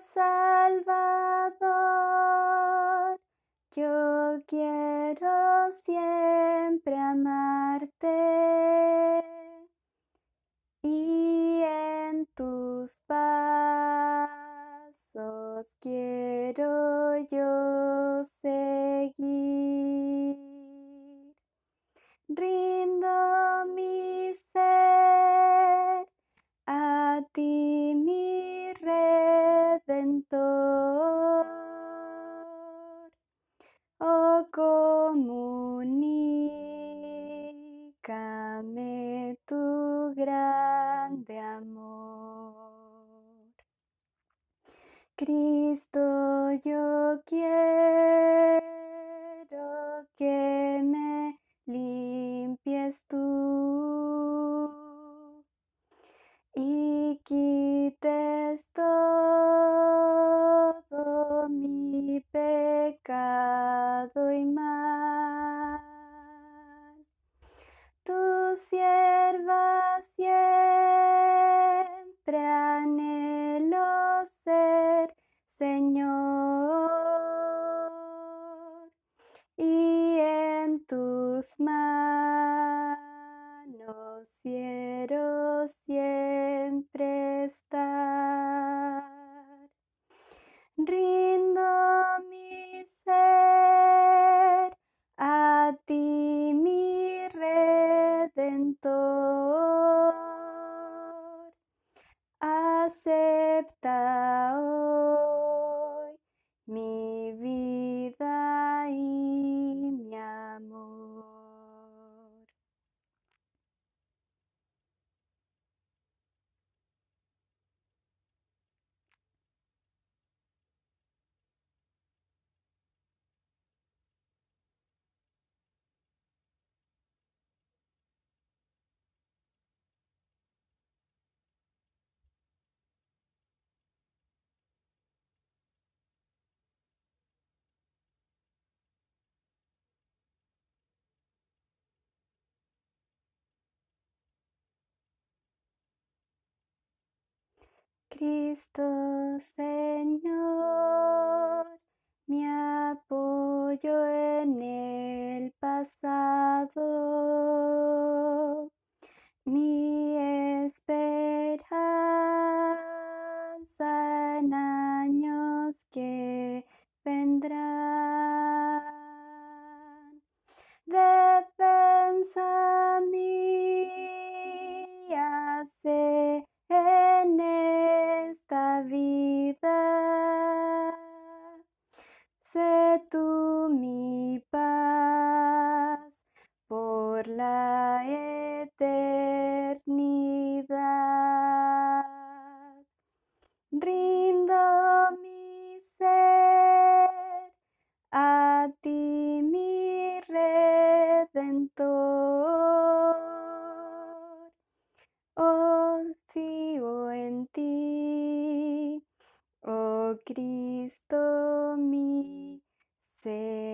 Salvador, yo quiero siempre amarte y en tus pasos quiero yo seguir. oh comunícame tu grande amor. Cristo, yo quiero que me limpies tu tus manos quiero siempre estar. Rindo mi ser a ti, mi redentor. Acepta Cristo Señor, mi apoyo en el pasado, mi esperanza en años que vendrán. Defensa mía, eternidad. Rindo mi ser a ti, mi redentor. Oh, o en ti, oh Cristo mi ser.